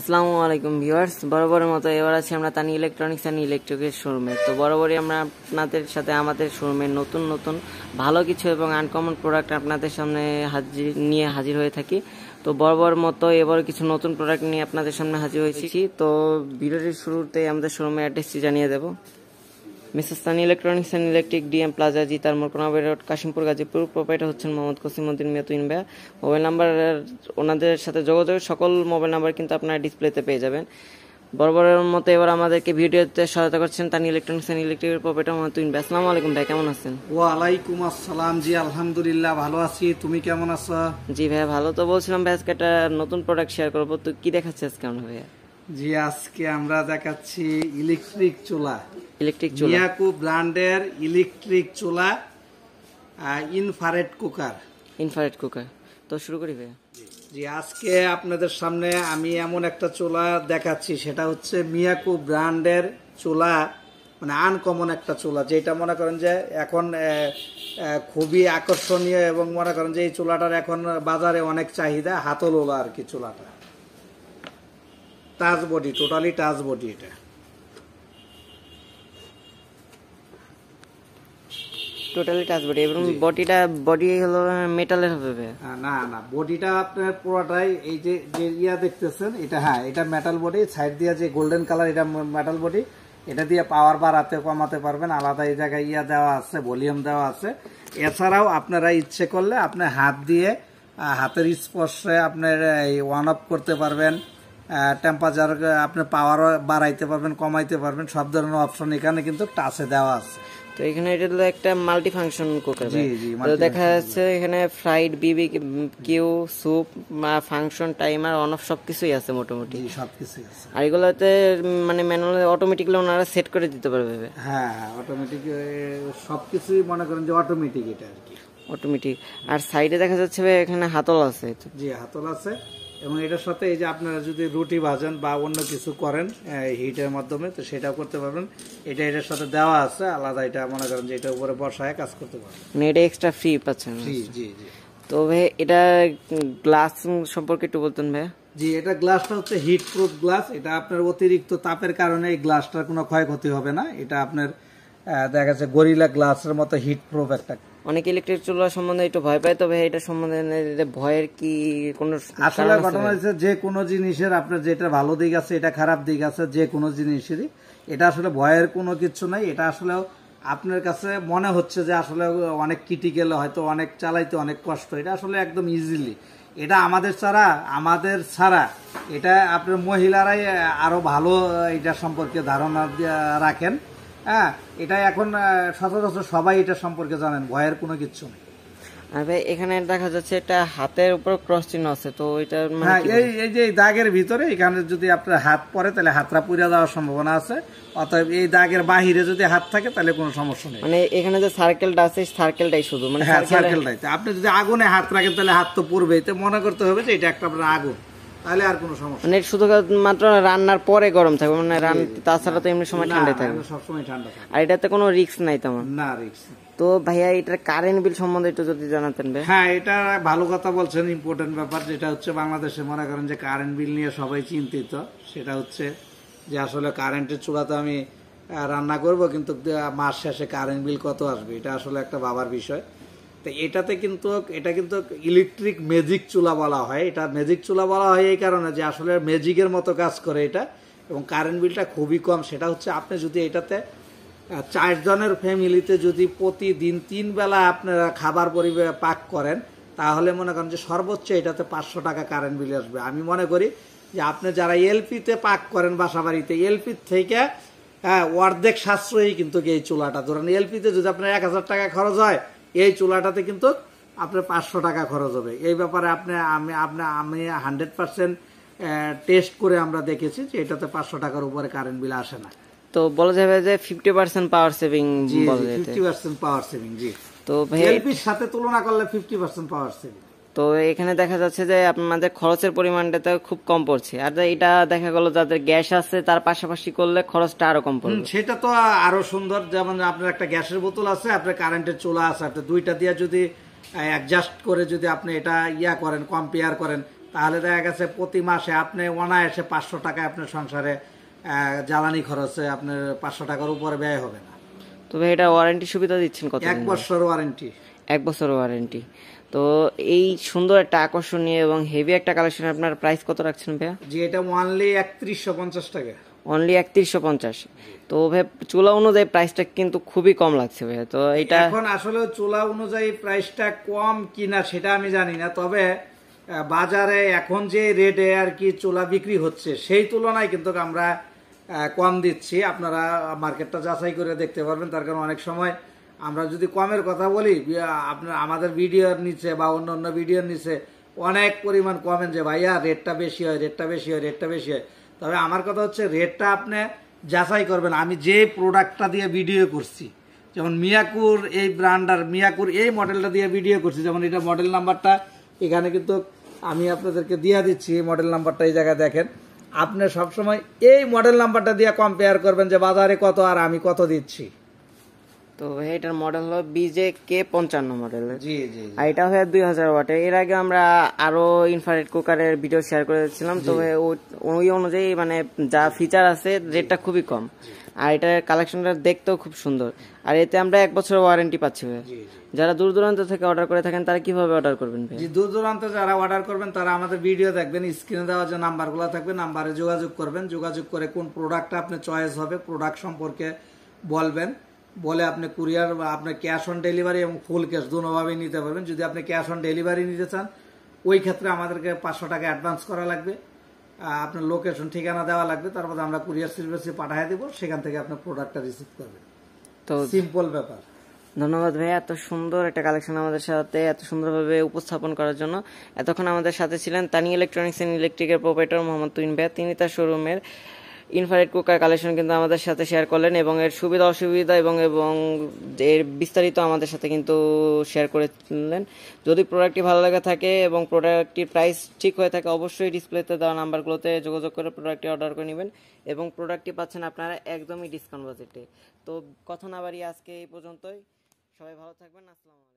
আসসালামু আলাইকুম ভিউয়ার্স বরাবরের মতো এবার আছি আমরা তানি ইলেকট্রনিক্স অ্যান্ড ইলেকট্রিকের শোরুমে তো বরাবরই আমরা আপনাদের সাথে আমাদের শোরুমে নতুন নতুন ভালো কিছু এবং আনকমন প্রোডাক্ট আপনাদের সামনে হাজির নিয়ে হাজির হয়ে থাকি তো বরাবর মতো এবার কিছু নতুন প্রোডাক্ট নিয়ে আপনাদের সামনে হাজির হয়েছি তো ভিডিওটির শুরুতে আমাদের শোরুমের অ্যাড্রেসটি জানিয়ে দেবো Sunny electronics and electric DM plaza জি তার মোরকোনাবাই রোড কাশিমপুর গাজীপুর প্রোপাইটার হচ্ছেন মোহাম্মদ কসিম মিয়া তুইন ভাইয়া মোবাইল নাম্বার ওনাদের সাথে যোগাযোগ সকল মোবাইল নাম্বার কিন্তু আপনারা ডিসপ্লেতে পেয়ে যাবেন বরাবরের মতো এবার আমাদেরকে ভিডিওতে সহায়তা করছেন তানি ইলেকট্রনিক্স অ্যান্ড ইলেকট্রিকের প্রোপাইটার মোহাম্মদ তুইন ভাই আসসালামু আলাইকুম ভাই কেমন আছেন ওয়ালাইকুম আসসালাম জি আলহামদুলিল্লাহ ভালো আছি তুমি কেমন আছো জি ভাইয়া ভালো তো বলছিলাম ভাই আজকে একটা নতুন প্রোডাক্ট শেয়ার করবো তো কি দেখাচ্ছে আজকে আমরা ভাইয়া জি আজকে আমরা দেখাচ্ছি ইলেকট্রিক চুলা ইলেকট্রিক চুলা মিয়াকু ব্র্যান্ডের ইলেকট্রিক চুলা ইনফারেট কুকার ইনফারেট কুকার তো শুরু করি জি আজকে আপনাদের সামনে আমি এমন একটা চুলা দেখাচ্ছি সেটা হচ্ছে মিয়াকু ব্র্যান্ডের চুলা মানে আনকমন একটা চুলা যেটা মনে করেন যে এখন খুবই আকর্ষণীয় এবং মনে করেন যে এই চুলাটার এখন বাজারে অনেক চাহিদা হাতল ওলা আর কি চুলাটা touch body totally touch body এটা টোটালি টাচ বডি এবং বডিটা বডি হলো মেটালের হবে না না বডিটা আপনার পুরোটাই এই যে যে ইয়া দেখতেছেন এটা হ্যাঁ এটা মেটাল বডি সাইড দিয়ে যে গোল্ডেন কালার এটা মেটাল বডি এটা দিয়ে পাওয়ার বাড়াতে কমাতে পারবেন আলাদা এই জায়গায় ইয়া দেওয়া আছে ভলিউম দেওয়া আছে এছাড়াও আপনারা ইচ্ছে করলে আপনি হাত দিয়ে হাতের স্পর্শে আপনার এই ওয়ান আপ করতে পারবেন টেম্পারেচার আপনি পাওয়ার বাড়াইতে পারবেন কমাইতে পারবেন সব ধরনের অপশন এখানে কিন্তু টাচে দেওয়া আছে তো এখানে এটা হলো একটা মাল্টি ফাংশন কুকার তো দেখা যাচ্ছে এখানে fried BB Q soup function timer on off সব কিছুই আছে মোটামুটি সব কিছুই আছে আর এগুলোতে মানে ম্যানুয়ালি অটোমেটিকলি ওনারা সেট করে দিতে পারবে হ্যাঁ অটোমেটিক সব কিছুই মনে করেন যে অটোমেটিক এটা আর কি অটোমেটিক আর সাইডে দেখা যাচ্ছে এখানে হাতল আছে জি হাতল আছে এবং এটার সাথে এই যে আপনারা যদি রুটি ভাজেন বা অন্য কিছু করেন হিটের মাধ্যমে তো সেটাও করতে পারবেন এটা এটার সাথে দেওয়া আছে আলাদা এটা মনে করেন যে এটার উপরে বর্ষায় কাজ করতে পারবেন মানে এটা এক্সট্রা ফ্রি পাচ্ছেন জি জি জি তো ভাই এটা গ্লাস সম্পর্কে একটু বলতেন ভাই জি এটা গ্লাসটা হচ্ছে হিট প্রুফ গ্লাস এটা আপনার অতিরিক্ত তাপের কারণে এই গ্লাসটার কোনো ক্ষয়ক্ষতি হবে না এটা আপনার দেখা যাচ্ছে গরিলা গ্লাসের মতো হিট প্রুফ একটা অনেক ইলেকট্রিক চুলা সম্বন্ধে একটু ভয় পায় তবে এটা সম্বন্ধে ভয়ের কি কোনো আসলে ঘটনা হচ্ছে যে কোনো জিনিসের আপনার যেটা ভালো দিক আছে এটা খারাপ দিক আছে যে কোনো জিনিসেরই এটা আসলে ভয়ের কোনো কিছু নাই এটা আসলে আপনার কাছে মনে হচ্ছে যে আসলে অনেক ক্রিটিক্যাল হয়তো অনেক চালাইতে অনেক কষ্ট এটা আসলে একদম ইজিলি এটা আমাদের ছাড়া আমাদের ছাড়া এটা আপনার মহিলারাই আরো ভালো এটা সম্পর্কে ধারণা রাখেন হ্যাঁ এটা এখন সচরাচর সবাই এটা সম্পর্কে জানেন ভয়ের কোনো কিচ্ছু নেই ভাই এখানে দেখা যাচ্ছে এটা হাতের উপর ক্রস চিহ্ন আছে তো এটা মানে হ্যাঁ এই এই যে দাগের ভিতরে এখানে যদি আপনার হাত পরে তাহলে হাতটা পুড়ে যাওয়ার সম্ভাবনা আছে অতএব এই দাগের বাহিরে যদি হাত থাকে তাহলে কোনো সমস্যা নেই মানে এখানে যে সার্কেলটা আছে সার্কেলটাই শুধু মানে হ্যাঁ সার্কেলটাই আপনি যদি আগুনে হাত রাখেন তাহলে হাত তো পড়বেই তো মনে করতে হবে যে এটা একটা আপনার আগুন তাহলে আর কোনো সমস্যা মানে শুধুমাত্র রান্নার পরে গরম থাকবে মানে রান তাছাড়া তো এমনি সময় ঠান্ডা থাকবে সবসময় ঠান্ডা থাকবে আর এটাতে কোনো রিস্ক নাই তেমন না রিস্ক তো ভাইয়া এটার কারেন্ট বিল সম্বন্ধে একটু যদি জানাতেন ভাই হ্যাঁ এটা ভালো কথা বলছেন ইম্পর্টেন্ট ব্যাপার যেটা হচ্ছে বাংলাদেশে মনে করেন যে কারেন্ট বিল নিয়ে সবাই চিন্তিত সেটা হচ্ছে যে আসলে কারেন্টের চূড়াতে আমি রান্না করব কিন্তু মাস শেষে কারেন্ট বিল কত আসবে এটা আসলে একটা বাবার বিষয় তো এটাতে কিন্তু এটা কিন্তু ইলেকট্রিক ম্যাজিক চুলা বলা হয় এটা ম্যাজিক চুলা বলা হয় এই কারণে যে আসলে ম্যাজিকের মতো কাজ করে এটা এবং কারেন্ট বিলটা খুবই কম সেটা হচ্ছে আপনি যদি এটাতে চারজনের ফ্যামিলিতে যদি প্রতিদিন তিন বেলা আপনারা খাবার পরিবে পাক করেন তাহলে মনে করেন যে সর্বোচ্চ এটাতে পাঁচশো টাকা কারেন্ট বিল আসবে আমি মনে করি যে আপনি যারা এলপিতে পাক করেন বাসা বাড়িতে এলপির থেকে হ্যাঁ অর্ধেক সাশ্রয়ী কিন্তু এই চুলাটা ধরেন এলপিতে যদি আপনার এক হাজার টাকা খরচ হয় এই চুলাটাতে কিন্তু আপনার পাঁচশো টাকা খরচ হবে এই ব্যাপারে আপনি আমি আপনি আমি হান্ড্রেড পার্সেন্ট টেস্ট করে আমরা দেখেছি যে এটাতে পাঁচশো টাকার উপরে কারেন্ট বিল আসে না তো বলা যাবে যে fifty percent power saving fifty percent power saving জি তো এলপির সাথে তুলনা করলে ফিফটি পার্সেন্ট পাওয়ার সেভিং তো এখানে দেখা যাচ্ছে যে আপনাদের খরচের পরিমাণটা খুব কম পড়ছে আর এটা দেখা গেল যাদের গ্যাস আছে তার পাশাপাশি করলে খরচটা আরো কম পড়বে সেটা তো আরো সুন্দর যেমন আপনার একটা গ্যাসের বোতল আছে আপনার কারেন্টের চুলা আছে আপনার দুইটা দিয়ে যদি অ্যাডজাস্ট করে যদি আপনি এটা ইয়া করেন কম্পেয়ার করেন তাহলে দেখা গেছে প্রতি মাসে আপনি অনায়াসে পাঁচশো টাকায় আপনার সংসারে জ্বালানি খরচে আপনার পাঁচশো টাকার উপরে ব্যয় হবে না তবে এটা ওয়ারেন্টি সুবিধা দিচ্ছেন কত এক বছর ওয়ারেন্টি এক বছর ওয়ারেন্টি তো এই সুন্দর একটা আকর্ষণীয় এবং হেভি একটা কালেকশন আপনার প্রাইস কত রাখছেন ভাইয়া জি এটা ওয়ানলি একত্রিশশো পঞ্চাশ টাকা অনলি একত্রিশশো পঞ্চাশ তো ভাই চুলা অনুযায়ী প্রাইসটা কিন্তু খুবই কম লাগছে ভাইয়া তো এটা এখন আসলে চুলা অনুযায়ী প্রাইসটা কম কি না সেটা আমি জানি না তবে বাজারে এখন যে রেটে আর কি চুলা বিক্রি হচ্ছে সেই তুলনায় কিন্তু আমরা কম দিচ্ছি আপনারা মার্কেটটা যাচাই করে দেখতে পারবেন তার কারণ অনেক সময় আমরা যদি কমের কথা বলি আপনার আমাদের ভিডিওর নিচে বা অন্য অন্য ভিডিওর নিচে অনেক পরিমাণ কমেন যে ভাইয়া রেটটা বেশি হয় রেটটা বেশি হয় রেটটা বেশি হয় তবে আমার কথা হচ্ছে রেটটা আপনি যাচাই করবেন আমি যে প্রোডাক্টটা দিয়ে ভিডিও করছি যেমন মিয়াকুর এই ব্র্যান্ডার মিয়াকুর এই মডেলটা দিয়ে ভিডিও করছি যেমন এটা মডেল নাম্বারটা এখানে কিন্তু আমি আপনাদেরকে দিয়ে দিচ্ছি এই মডেল নাম্বারটা এই জায়গায় দেখেন আপনি সবসময় এই মডেল নাম্বারটা দিয়ে কম্পেয়ার করবেন যে বাজারে কত আর আমি কত দিচ্ছি তো এটার মডেল হলো বিজে কে পঞ্চান্ন মডেল আর এটা হয়ে দুই হাজার ওয়াটে এর আগে আমরা আরো ইনফ্রারেড কুকারের ভিডিও শেয়ার করেছিলাম তো ওই অনুযায়ী মানে যা ফিচার আছে রেটটা খুবই কম আর এটার কালেকশনটা দেখতেও খুব সুন্দর আর এতে আমরা এক বছর ওয়ারেন্টি পাচ্ছি যারা দূর দূরান্ত থেকে অর্ডার করে থাকেন তারা কিভাবে অর্ডার করবেন দূর দূরান্ত যারা অর্ডার করবেন তারা আমাদের ভিডিও দেখবেন স্ক্রিনে দেওয়া যে নাম্বারগুলো থাকবে নাম্বারে যোগাযোগ করবেন যোগাযোগ করে কোন প্রোডাক্টটা আপনার চয়েস হবে প্রোডাক্ট সম্পর্কে বলবেন বলে আপনি কুরিয়ার আপনার ক্যাশ অন ডেলিভারি এবং ফুল ক্যাশ দুভাবেই নিতে পারবেন যদি আপনি ক্যাশ অন ডেলিভারি নিতে চান ওই ক্ষেত্রে আমাদেরকে পাঁচশো টাকা অ্যাডভান্স করা লাগবে আপনার লোকেশন ঠিকানা দেওয়া লাগবে তারপর আমরা কুরিয়ার সার্ভিসে পাঠিয়ে দেবো সেখান থেকে আপনার প্রোডাক্টটা রিসিভ করবেন তো সিম্পল ব্যাপার ধন্যবাদ ভাইয়া এত সুন্দর একটা কালেকশন আমাদের সাথে এত সুন্দরভাবে উপস্থাপন করার জন্য এতক্ষণ আমাদের সাথে ছিলেন তানি ইলেকট্রনিক্স অ্যান্ড ইলেকট্রিকের প্রোপারেটর মোহাম্মদ তুইন ভাইয়া তিনি তার শোরুমের ইনফ্রারেড কুকার কালেকশন কিন্তু আমাদের সাথে শেয়ার করলেন এবং এর সুবিধা অসুবিধা এবং এবং এর বিস্তারিত আমাদের সাথে কিন্তু শেয়ার করেছিলেন যদি প্রোডাক্টটি ভালো লাগে থাকে এবং প্রোডাক্টটির প্রাইস ঠিক হয়ে থাকে অবশ্যই ডিসপ্লেতে দেওয়া নাম্বারগুলোতে যোগাযোগ করে প্রোডাক্টটি অর্ডার করে নেবেন এবং প্রোডাক্টটি পাচ্ছেন আপনারা একদমই ডিসকাউন্ট বাজেটে তো কথা না বাড়ি আজকে এই পর্যন্তই সবাই ভালো থাকবেন আসসালামু আলাইকুম